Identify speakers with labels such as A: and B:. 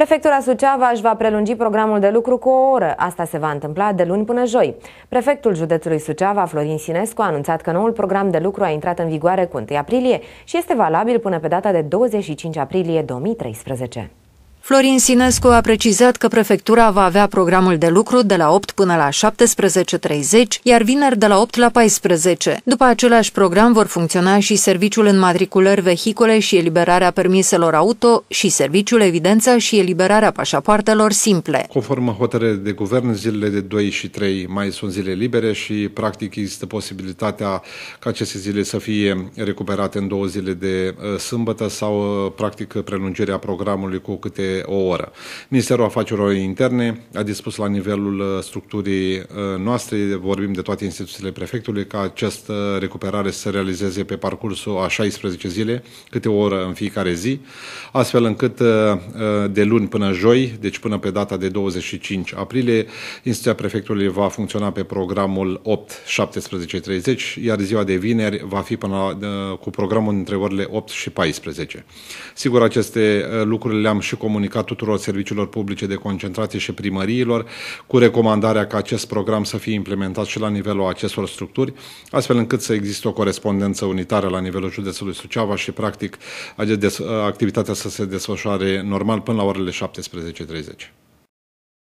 A: Prefectura Suceava își va prelungi programul de lucru cu o oră. Asta se va întâmpla de luni până joi. Prefectul județului Suceava, Florin Sinescu, a anunțat că noul program de lucru a intrat în vigoare cu 1 aprilie și este valabil până pe data de 25 aprilie 2013.
B: Florin Sinescu a precizat că prefectura va avea programul de lucru de la 8 până la 17.30, iar vineri de la 8 la 14. După același program vor funcționa și serviciul înmatriculări vehicule și eliberarea permiselor auto și serviciul evidența și eliberarea
C: pașapoartelor simple. Conform hotărârii de guvern, zilele de 2 și 3 mai sunt zile libere și practic există posibilitatea ca aceste zile să fie recuperate în două zile de uh, sâmbătă sau uh, practic prelungirea programului cu câte o oră. Ministerul Afacerilor Interne a dispus la nivelul uh, structurii uh, noastre, vorbim de toate instituțiile prefectului, ca această recuperare să se realizeze pe parcursul a 16 zile, câte o oră în fiecare zi, astfel încât uh, de luni până joi, deci până pe data de 25 aprilie, instituția prefectului va funcționa pe programul 8-17-30, iar ziua de vineri va fi până la, cu programul între orele 8 și 14. Sigur, aceste lucruri le-am și comunicat comunicat tuturor serviciilor publice de concentrație și primăriilor cu recomandarea ca acest program să fie implementat și la nivelul acestor structuri, astfel încât să existe o corespondență unitară la nivelul județului Suceava și, practic, activitatea să se desfășoare normal până la orele 17.30.